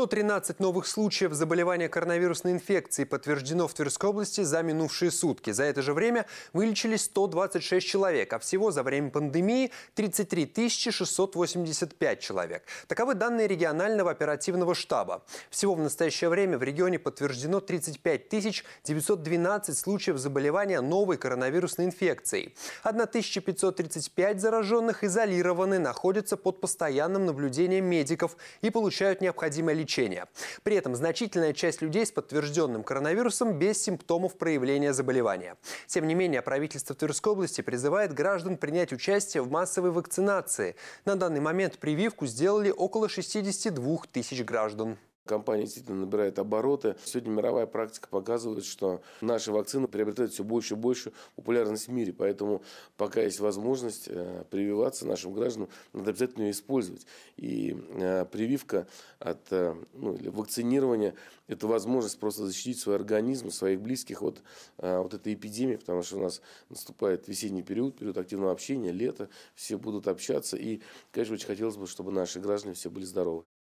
113 новых случаев заболевания коронавирусной инфекцией подтверждено в Тверской области за минувшие сутки. За это же время вылечились 126 человек, а всего за время пандемии 33 685 человек. Таковы данные регионального оперативного штаба. Всего в настоящее время в регионе подтверждено 35 912 случаев заболевания новой коронавирусной инфекцией. 1535 зараженных изолированы, находятся под постоянным наблюдением медиков и получают необходимое лечение лечения. При этом значительная часть людей с подтвержденным коронавирусом без симптомов проявления заболевания. Тем не менее, правительство Тверской области призывает граждан принять участие в массовой вакцинации. На данный момент прививку сделали около 62 тысяч граждан. Компания действительно набирает обороты. Сегодня мировая практика показывает, что наши вакцины приобретают все больше и больше популярность в мире. Поэтому пока есть возможность э, прививаться нашим гражданам, надо обязательно ее использовать. И э, прививка от э, ну, или вакцинирования – это возможность просто защитить свой организм, своих близких от вот этой эпидемии, потому что у нас наступает весенний период, период активного общения, лето, все будут общаться. И, конечно, очень хотелось бы, чтобы наши граждане все были здоровы.